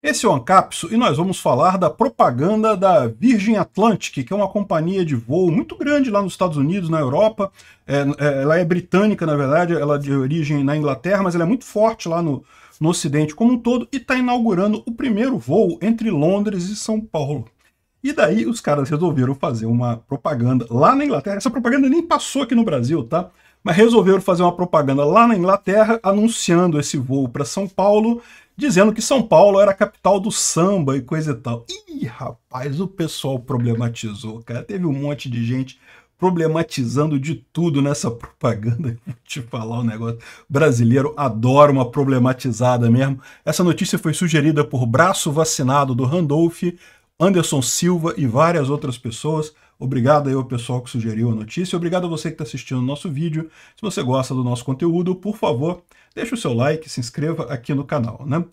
Esse é o Ancapso e nós vamos falar da propaganda da Virgin Atlantic, que é uma companhia de voo muito grande lá nos Estados Unidos, na Europa. É, é ela é britânica, na verdade, ela é de origem na Inglaterra, mas ela é muito forte lá no, no Ocidente como um todo e está inaugurando o primeiro voo entre Londres e São Paulo. E daí os caras resolveram fazer uma propaganda lá na Inglaterra. Essa propaganda nem passou aqui no Brasil, tá? mas resolveram fazer uma propaganda lá na Inglaterra anunciando esse voo para São Paulo dizendo que São Paulo era a capital do samba e coisa e tal. Ih, rapaz, o pessoal problematizou, cara. Teve um monte de gente problematizando de tudo nessa propaganda. Vou te falar um negócio. Brasileiro adora uma problematizada mesmo. Essa notícia foi sugerida por Braço Vacinado do Randolph, Anderson Silva e várias outras pessoas. Obrigado aí ao pessoal que sugeriu a notícia. Obrigado a você que está assistindo o nosso vídeo. Se você gosta do nosso conteúdo, por favor, deixe o seu like, se inscreva aqui no canal, né?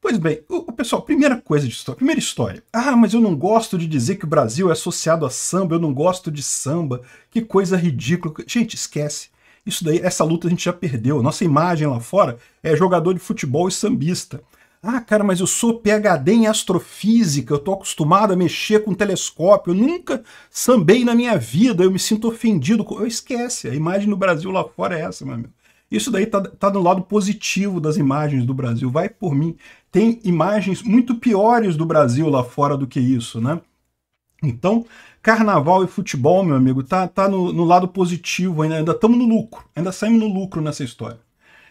Pois bem, o, pessoal, primeira coisa de história, primeira história. Ah, mas eu não gosto de dizer que o Brasil é associado a samba, eu não gosto de samba. Que coisa ridícula. Gente, esquece. Isso daí, essa luta a gente já perdeu. Nossa imagem lá fora é jogador de futebol e sambista. Ah, cara, mas eu sou PhD em astrofísica, eu tô acostumado a mexer com telescópio, eu nunca sambei na minha vida, eu me sinto ofendido. Eu esquece, a imagem do Brasil lá fora é essa, meu amigo. Isso daí tá, tá no lado positivo das imagens do Brasil, vai por mim. Tem imagens muito piores do Brasil lá fora do que isso, né? Então, carnaval e futebol, meu amigo, tá, tá no, no lado positivo ainda, ainda estamos no lucro, ainda saímos no lucro nessa história.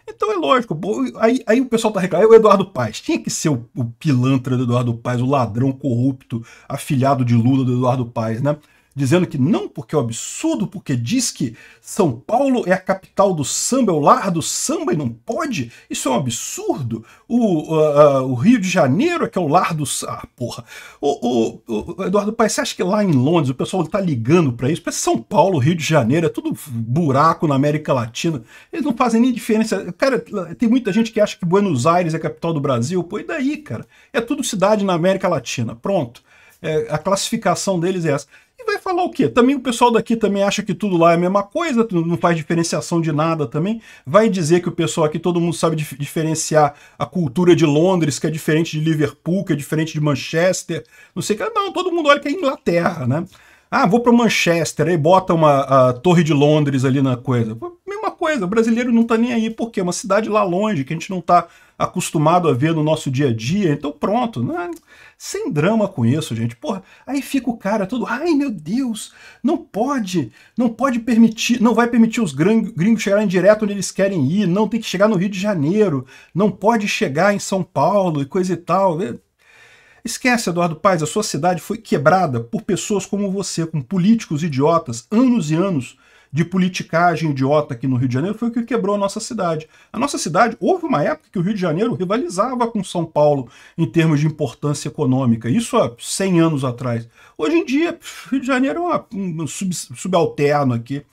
Então é lógico, aí, aí o pessoal tá reclamando, é o Eduardo Paes. Tinha é que ser o, o pilantra do Eduardo Paes, o ladrão corrupto, afilhado de Lula do Eduardo Paes, né? dizendo que não, porque é um absurdo, porque diz que São Paulo é a capital do samba, é o lar do samba e não pode. Isso é um absurdo. O, uh, uh, o Rio de Janeiro é que é o lar do samba. Ah, porra. O, o, o, Eduardo Paes, você acha que lá em Londres o pessoal está ligando para isso? Para São Paulo, Rio de Janeiro, é tudo buraco na América Latina. Eles não fazem nem diferença. Cara, tem muita gente que acha que Buenos Aires é a capital do Brasil. Pô, e daí, cara? É tudo cidade na América Latina. Pronto é, a classificação deles é essa. E vai falar o quê? Também o pessoal daqui também acha que tudo lá é a mesma coisa, não faz diferenciação de nada também. Vai dizer que o pessoal aqui, todo mundo sabe dif diferenciar a cultura de Londres, que é diferente de Liverpool, que é diferente de Manchester, não sei o que. Ah, não, todo mundo olha que é Inglaterra, né? Ah, vou para Manchester, aí bota uma a Torre de Londres ali na coisa. Pô, coisa, o brasileiro não tá nem aí, porque é uma cidade lá longe, que a gente não tá acostumado a ver no nosso dia a dia, então pronto, né? sem drama com isso, gente. Porra, aí fica o cara todo, ai meu Deus, não pode, não pode permitir, não vai permitir os gringos chegarem direto onde eles querem ir, não tem que chegar no Rio de Janeiro, não pode chegar em São Paulo e coisa e tal. É, esquece, Eduardo Paes, a sua cidade foi quebrada por pessoas como você, com políticos idiotas, anos e anos, de politicagem idiota aqui no Rio de Janeiro foi o que quebrou a nossa cidade. A nossa cidade, houve uma época que o Rio de Janeiro rivalizava com São Paulo em termos de importância econômica, isso há 100 anos atrás. Hoje em dia, o Rio de Janeiro é uma, um sub, subalterno aqui.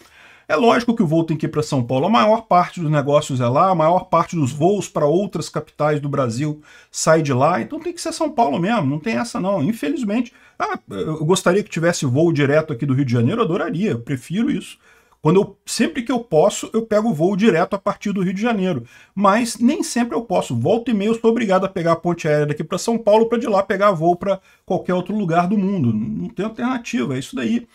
É lógico que o voo tem que ir para São Paulo. A maior parte dos negócios é lá, a maior parte dos voos para outras capitais do Brasil sai de lá. Então tem que ser São Paulo mesmo, não tem essa não. Infelizmente, ah, eu gostaria que tivesse voo direto aqui do Rio de Janeiro, adoraria, prefiro isso. Quando eu, sempre que eu posso, eu pego o voo direto a partir do Rio de Janeiro. Mas nem sempre eu posso. Volta e meia eu sou obrigado a pegar a ponte aérea daqui para São Paulo para de lá pegar voo para qualquer outro lugar do mundo. Não tem alternativa, é isso daí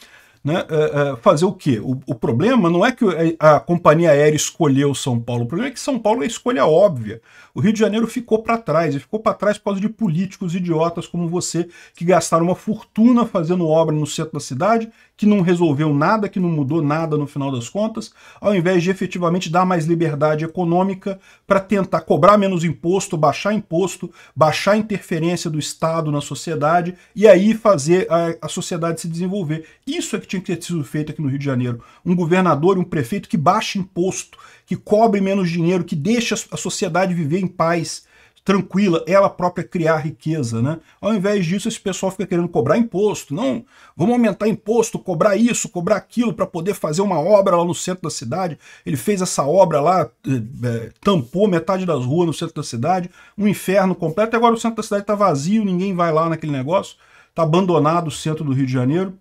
né, é, é, fazer o quê? O, o, problema não é que é, a companhia aérea escolheu São Paulo, o problema é que São Paulo é a escolha óbvia. O Rio de Janeiro ficou para trás, e ficou para trás por causa de políticos idiotas como você, que gastaram uma fortuna fazendo obra no centro da cidade, que não resolveu nada, que não mudou nada no final das contas, ao invés de efetivamente dar mais liberdade econômica para tentar cobrar menos imposto, baixar imposto, baixar a interferência do Estado na sociedade e aí fazer a, a sociedade se desenvolver. Isso é que tinha que ter sido feito aqui no Rio de Janeiro. Um governador e um prefeito que baixe imposto, que cobre menos dinheiro, que deixe a sociedade viver em paz, tranquila, ela própria criar riqueza, né? Ao invés disso, esse pessoal fica querendo cobrar imposto. Não, vamos aumentar imposto, cobrar isso, cobrar aquilo para poder fazer uma obra lá no centro da cidade. Ele fez essa obra lá, é, tampou metade das ruas no centro da cidade, um inferno completo. E agora o centro da cidade está vazio, ninguém vai lá naquele negócio. Está abandonado o centro do Rio de Janeiro.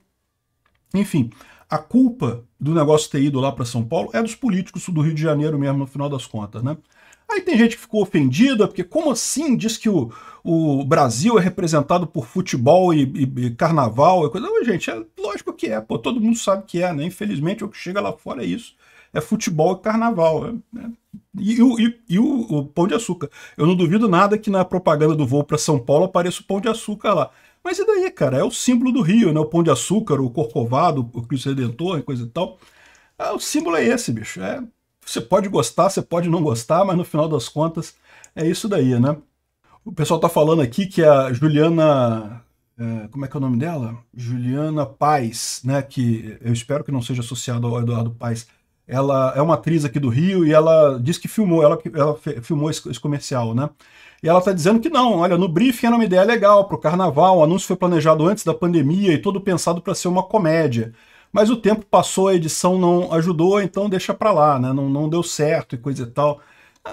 Enfim, a culpa do negócio ter ido lá para São Paulo é dos políticos do Rio de Janeiro mesmo, no final das contas, né? Aí tem gente que ficou ofendida, porque como assim diz que o, o Brasil é representado por futebol e, e, e carnaval e coisa? Não, gente, é lógico que é, pô, todo mundo sabe que é, né? Infelizmente, o que chega lá fora é isso. É futebol e carnaval. É, né? E, e, e o, o Pão de Açúcar. Eu não duvido nada que na propaganda do voo para São Paulo apareça o Pão de Açúcar lá. Mas e daí, cara? É o símbolo do Rio, né? O Pão de Açúcar, o Corcovado, o Cristo Redentor, coisa e tal. É, o símbolo é esse, bicho. É, você pode gostar, você pode não gostar, mas no final das contas é isso daí, né? O pessoal tá falando aqui que a Juliana. É, como é que é o nome dela? Juliana Paz, né? Que eu espero que não seja associado ao Eduardo Paz ela é uma atriz aqui do Rio e ela diz que filmou, ela, ela filmou esse, esse, comercial, né? E ela está dizendo que não, olha, no briefing era uma ideia legal para o carnaval, o anúncio foi planejado antes da pandemia e todo pensado para ser uma comédia. Mas o tempo passou, a edição não ajudou, então deixa para lá, né? Não, não deu certo e coisa e tal.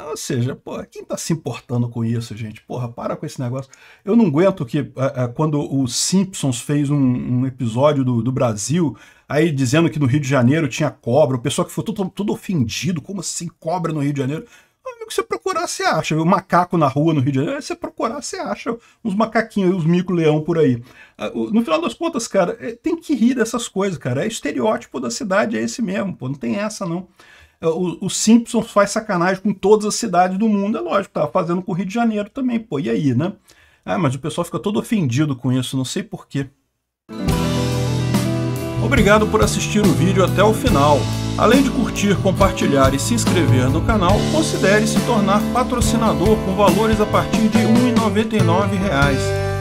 Ou seja, quem está se importando com isso, gente? Porra, para com esse negócio. Eu não aguento que é, é, quando o Simpsons fez um, um episódio do, do, Brasil, aí dizendo que no Rio de Janeiro tinha cobra, o pessoal que foi todo, ofendido, como assim cobra no Rio de Janeiro? Amigo, você procurar, você acha. O macaco na rua no Rio de Janeiro, você procurar, você acha uns macaquinhos, uns mico-leão por aí. Ah, no final das contas, cara, é, tem que rir dessas coisas, cara. É estereótipo da cidade, é esse mesmo, pô, não tem essa não. É, o, o Simpsons faz sacanagem com todas as cidades do mundo, é lógico, tava fazendo com o Rio de Janeiro também, pô, e aí, né? Ah, mas o pessoal fica todo ofendido com isso, não sei porquê. Obrigado por assistir o vídeo até o final. Além de curtir, compartilhar e se inscrever no canal, considere se tornar patrocinador com valores a partir de R$ 1,99